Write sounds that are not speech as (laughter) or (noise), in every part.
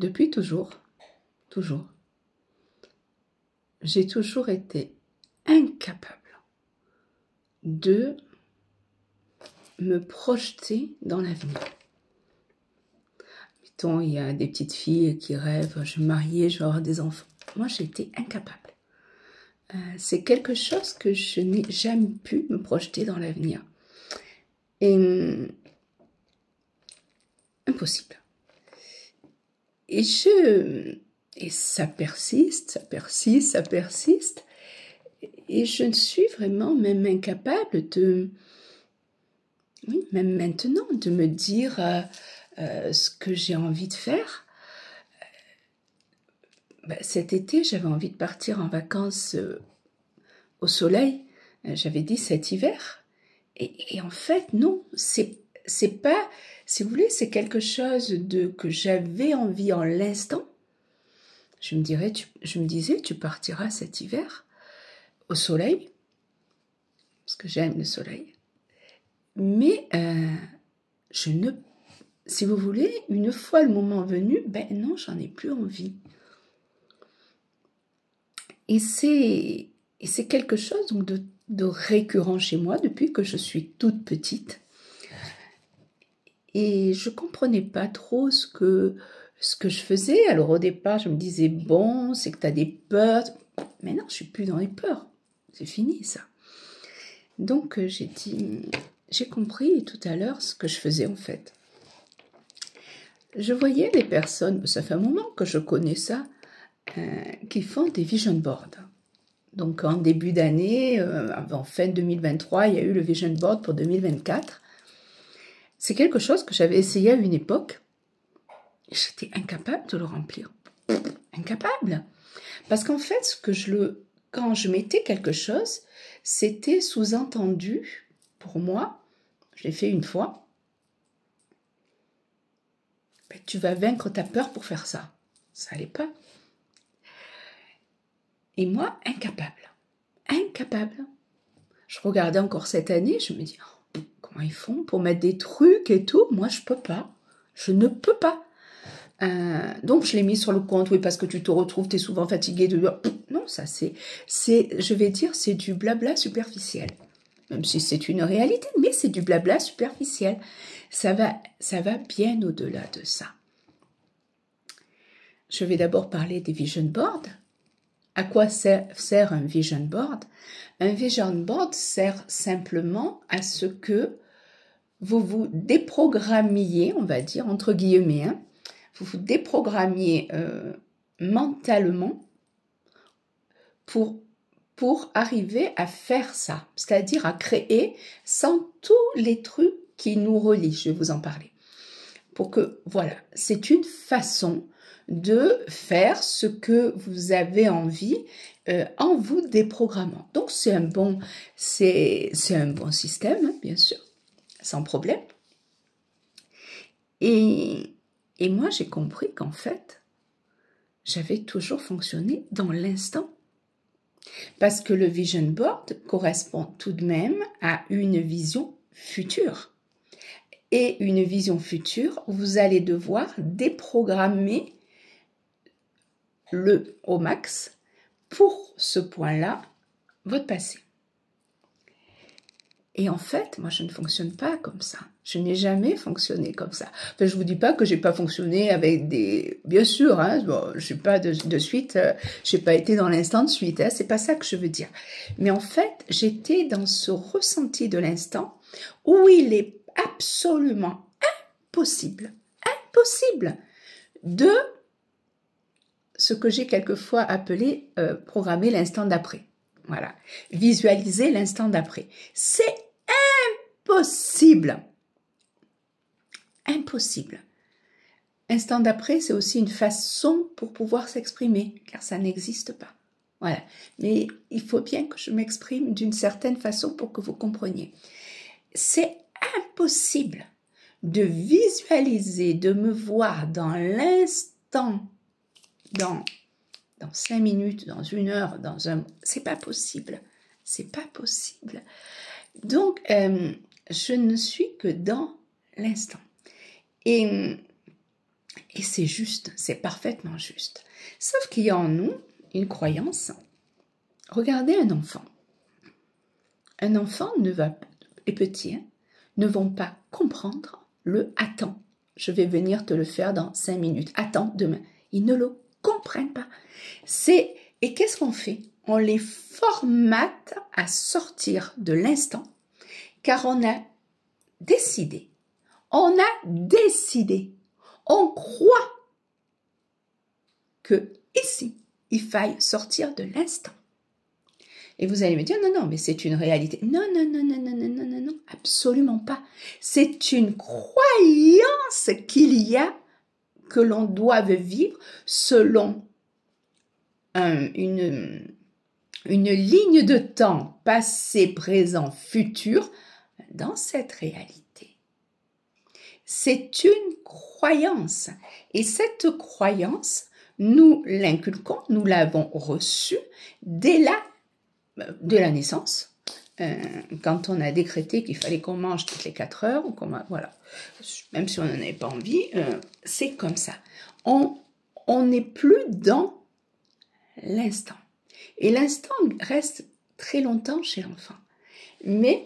Depuis toujours, toujours, j'ai toujours été incapable de me projeter dans l'avenir. Mettons, il y a des petites filles qui rêvent, je vais me marier, je vais avoir des enfants. Moi, j'ai été incapable. Euh, c'est quelque chose que je n'ai jamais pu me projeter dans l'avenir. Et hum, impossible. Et je, et ça persiste, ça persiste, ça persiste. Et je ne suis vraiment même incapable de, oui, même maintenant, de me dire euh, euh, ce que j'ai envie de faire. Bah, cet été, j'avais envie de partir en vacances euh, au soleil. J'avais dit cet hiver. Et, et en fait, non, c'est c'est pas, si vous voulez, c'est quelque chose de que j'avais envie en l'instant. Je me dirais, je me disais, tu partiras cet hiver au soleil, parce que j'aime le soleil. Mais euh, je ne, si vous voulez, une fois le moment venu, ben non, j'en ai plus envie. Et c'est, c'est quelque chose donc de récurrent chez moi depuis que je suis toute petite et je comprenais pas trop ce que ce que je faisais. Alors au départ, je me disais bon, c'est que tu as des peurs. Mais non, je suis plus dans les peurs. C'est fini ça. Donc euh, j'ai dit j'ai compris tout à l'heure ce que je faisais en fait. Je voyais des personnes, ça fait un moment que je connais ça, euh, qui font des vision boards. Donc en début d'année, euh, avant en fin 2023, il y a eu le vision board pour 2024. C'est quelque chose que j'avais essayé à une époque. et J'étais incapable de le remplir. Incapable. Parce qu'en fait, ce que je le, quand je mettais quelque chose, c'était sous-entendu pour moi. Je l'ai fait une fois. Ben, tu vas vaincre ta peur pour faire ça. Ça n'allait pas. Et moi, incapable. Incapable. Je regardais encore cette année, je me dis, oh, ils font pour mettre des trucs et tout. Moi, je peux pas. Je ne peux pas. Euh, donc je l'ai mis sur le compte, oui, parce que tu te retrouves, tu es souvent fatigué de non, ça c'est, c'est, je vais dire, c'est du blabla superficiel. Même si c'est une réalité, mais c'est du blabla superficiel. Ça va, ça va bien au-delà de ça. Je vais d'abord parler des vision boards. À quoi sert, sert un vision board Un vision board sert simplement à ce que vous vous déprogrammiez, on va dire, entre guillemets, hein. vous vous déprogrammiez euh, mentalement pour, pour arriver à faire ça, c'est-à-dire à créer sans tous les trucs qui nous relient. Je vais vous en parler. Pour que, voilà, c'est une façon de faire ce que vous avez envie euh, en vous déprogrammant. Donc c'est un bon, c'est un bon système, hein, bien sûr sans problème. Et, et moi, j'ai compris qu'en fait, j'avais toujours fonctionné dans l'instant. Parce que le vision board correspond tout de même à une vision future. Et une vision future, vous allez devoir déprogrammer le au max pour ce point-là, votre passé. Et en fait, moi, je ne fonctionne pas comme ça. Je n'ai jamais fonctionné comme ça. Enfin, je vous dis pas que je n'ai pas fonctionné avec des. Bien sûr, hein, je bon, pas de, suite, euh, j'ai pas été dans l'instant de suite. Hein, c'est pas ça que je veux dire. Mais en fait, j'étais dans ce ressenti de l'instant où il est absolument impossible, impossible de ce que j'ai quelquefois appelé euh, programmer l'instant d'après. Voilà. Visualiser l'instant d'après. C'est impossible. Impossible. Instant d'après, c'est aussi une façon pour pouvoir s'exprimer, car ça n'existe pas. Voilà. Mais il faut bien que je m'exprime d'une certaine façon pour que vous compreniez. C'est impossible de visualiser, de me voir dans l'instant, dans dans cinq minutes, dans une heure, dans un... C'est pas possible. C'est pas possible. Donc, euh, je ne suis que dans l'instant. Et, et c'est juste, c'est parfaitement juste. Sauf qu'il y a en nous une croyance. Regardez un enfant. Un enfant ne va, les petits hein, ne vont pas comprendre le attends. Je vais venir te le faire dans cinq minutes. Attends demain. Ils ne le comprennent pas. C'est et qu'est-ce qu'on fait On les formate à sortir de l'instant, car on a décidé, on a décidé, on croit que ici il faille sortir de l'instant. Et vous allez me dire, non, non, mais c'est une réalité. non, non, non, non, non, non, non, non, absolument pas. C'est une croyance qu'il y a que l'on doit vivre selon une, ligne de temps passé, présent, futur dans cette réalité. C'est une croyance et cette croyance, nous l'inculquons, nous l'avons reçue dès la naissance euh, quand on a décrété qu'il fallait qu'on mange toutes les 4 heures, ou même si on n'en avait pas envie, euh, c'est comme ça. On n'est plus dans l'instant. Et l'instant reste très longtemps chez l'enfant. Mais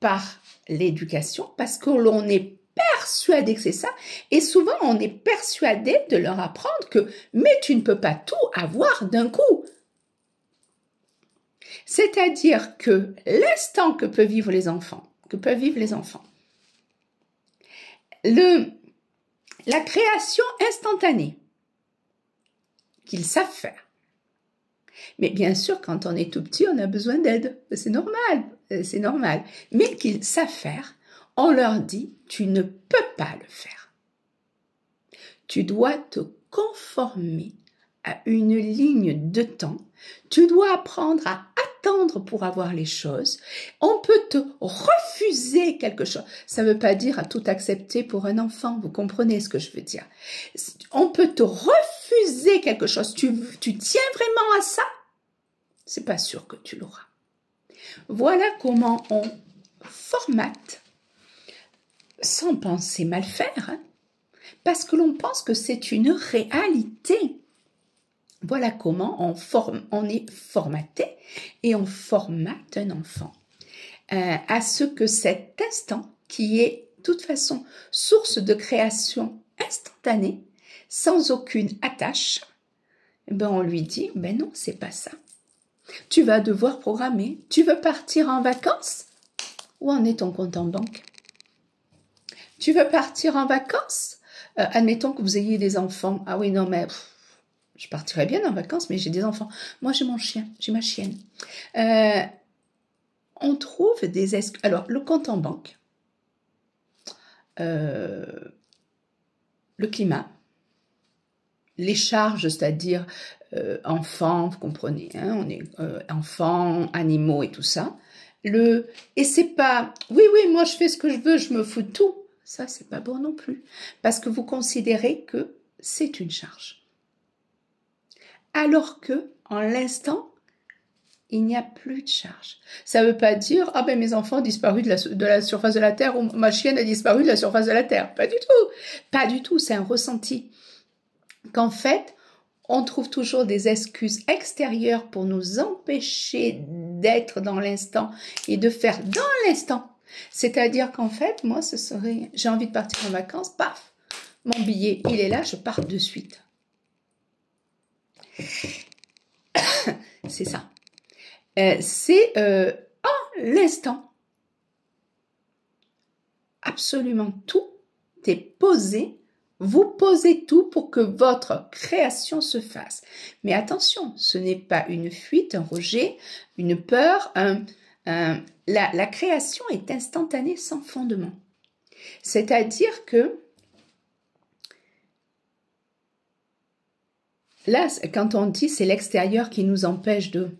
par l'éducation, parce que l'on est persuadé que c'est ça, et souvent on est persuadé de leur apprendre que mais tu ne peux pas tout avoir d'un coup. C'est-à-dire que l'instant que peuvent vivre les enfants, que peuvent vivre les enfants, le, la création instantanée qu'ils savent faire. Mais bien sûr, quand on est tout petit, on a besoin d'aide. C'est normal, c'est normal. Mais qu'ils savent faire, on leur dit, tu ne peux pas le faire. Tu dois te conformer à une ligne de temps. Tu dois apprendre à pour avoir les choses. On peut te refuser quelque chose. Ça ne veut pas dire à tout accepter pour un enfant. Vous comprenez ce que je veux dire. On peut te refuser quelque chose. Tu, tu tiens vraiment à ça? C'est pas sûr que tu l'auras. Voilà comment on formate sans penser mal faire, hein. parce que l'on pense que c'est une réalité. Voilà comment on, forme, on est formaté et on formate un enfant euh, à ce que cet instant, qui est de toute façon source de création instantanée, sans aucune attache, eh ben on lui dit ben non, c'est pas ça. Tu vas devoir programmer. Tu veux partir en vacances Où en est on compte en banque Tu veux partir en vacances euh, Admettons que vous ayez des enfants. Ah oui, non, mais je partirais bien en vacances, mais j'ai des enfants. Moi, j'ai mon chien, j'ai ma chienne. Euh, on trouve des excuses. Alors, le compte en banque, euh, le climat, les charges, c'est-à-dire euh, enfants, vous comprenez, hein, on est enfants, animaux et tout ça. Le et c'est pas, oui, oui, moi je fais ce que je veux, je me fous de tout. Ça, c'est pas bon non plus, parce que vous considérez que c'est une charge alors que, en l'instant, il n'y a plus de charge. Ça ne veut pas dire ah ben mes enfants ont disparu de la, de la, surface de la terre ou ma chienne a disparu de la surface de la terre. Pas du tout. Pas du tout. C'est un ressenti. Qu'en fait, on trouve toujours des excuses extérieures pour nous empêcher d'être dans l'instant et de faire dans l'instant. C'est-à-dire qu'en fait, moi, ce serait j'ai envie de partir en vacances, paf, mon billet, il est là, je pars de suite. (coughs) c'est ça. Euh, c'est euh, en l'instant. Absolument tout est posé. Vous posez tout pour que votre création se fasse. Mais attention, ce n'est pas une fuite, un rejet, une peur. la création est instantanée sans fondement. C'est-à-dire que Là, quand on dit c'est l'extérieur qui nous empêche de,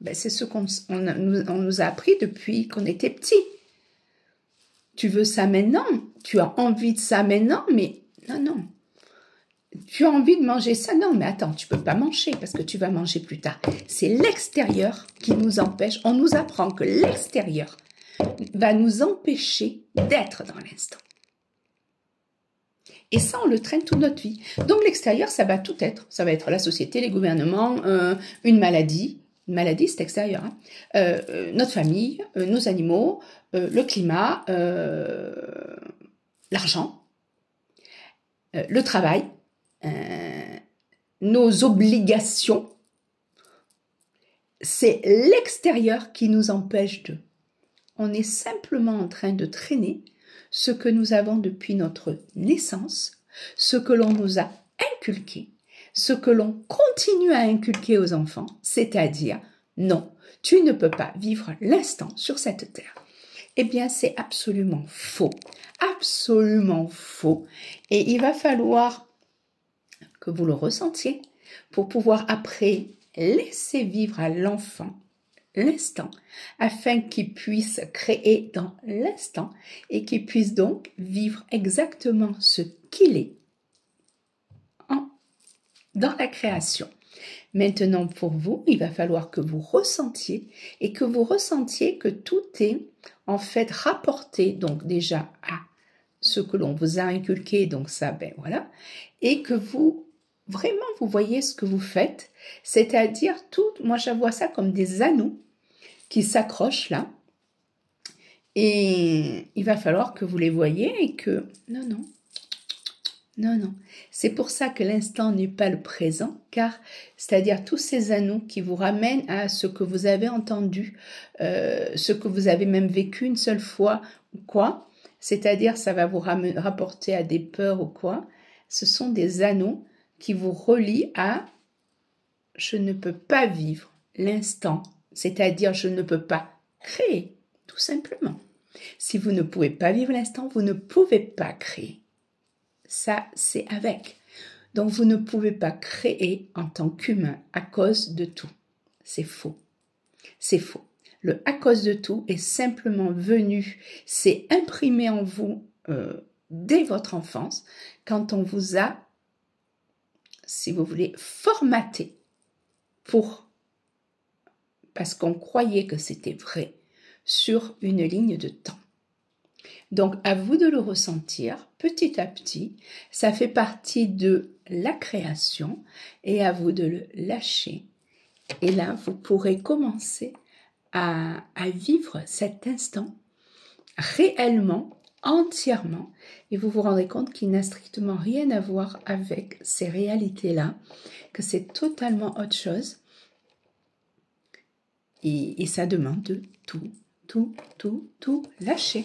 ben, c'est ce qu'on nous a appris depuis qu'on était petit. Tu veux ça maintenant, tu as envie de ça maintenant, mais non, non. Tu as envie de manger ça, non, mais attends, tu peux pas manger parce que tu vas manger plus tard. C'est l'extérieur qui nous empêche. On nous apprend que l'extérieur va nous empêcher d'être dans l'instant. Et ça, on le traîne toute notre vie. Donc l'extérieur, ça va tout être. Ça va être la société, les gouvernements, euh, une maladie. Une maladie, c'est extérieur. Hein. Euh, notre famille, euh, nos animaux, le climat, l'argent, le travail, nos obligations. C'est l'extérieur qui nous empêche de. On est simplement en train de traîner ce que nous avons depuis notre naissance, ce que l'on nous a inculqué, ce que l'on continue à inculquer aux enfants, c'est-à-dire non, tu ne peux pas vivre l'instant sur cette terre. Eh bien, c'est absolument faux, absolument faux. Et il va falloir que vous le ressentiez pour pouvoir après laisser vivre à l'enfant l'instant, afin qu'il puisse créer dans l'instant et qu'il puisse donc vivre exactement ce qu'il est en, dans la création. Maintenant, pour vous, il va falloir que vous ressentiez et que vous ressentiez que tout est en fait rapporté donc déjà à ce que l'on vous a inculqué, donc ça, ben voilà, et que vous vraiment vous voyez ce que vous faites, c'est-à-dire tout, moi je vois ça comme des anneaux qui s'accrochent là. Et il va falloir que vous les voyez et que... Non, non. Non, non. C'est pour ça que l'instant n'est pas le présent, car c'est-à-dire tous ces anneaux qui vous ramènent à ce que vous avez entendu, euh, ce que vous avez même vécu une seule fois ou quoi, c'est-à-dire ça va vous rapporter à des peurs ou quoi, ce sont des anneaux qui vous relient à je ne peux pas vivre l'instant c'est-à-dire je ne peux pas créer, tout simplement. Si vous ne pouvez pas vivre l'instant, vous ne pouvez pas créer. Ça, c'est avec. Donc vous ne pouvez pas créer en tant qu'humain à cause de tout. C'est faux. C'est faux. Le à cause de tout est simplement venu, c'est imprimé en vous euh, dès votre enfance, quand on vous a, si vous voulez, formaté pour parce qu'on croyait que c'était vrai, sur une ligne de temps. Donc à vous de le ressentir petit à petit, ça fait partie de la création et à vous de le lâcher. Et là, vous pourrez commencer à, vivre cet instant réellement, entièrement, et vous vous rendrez compte qu'il n'a strictement rien à voir avec ces réalités-là, que c'est totalement autre chose, et, ça demande de tout, tout, tout, tout lâcher.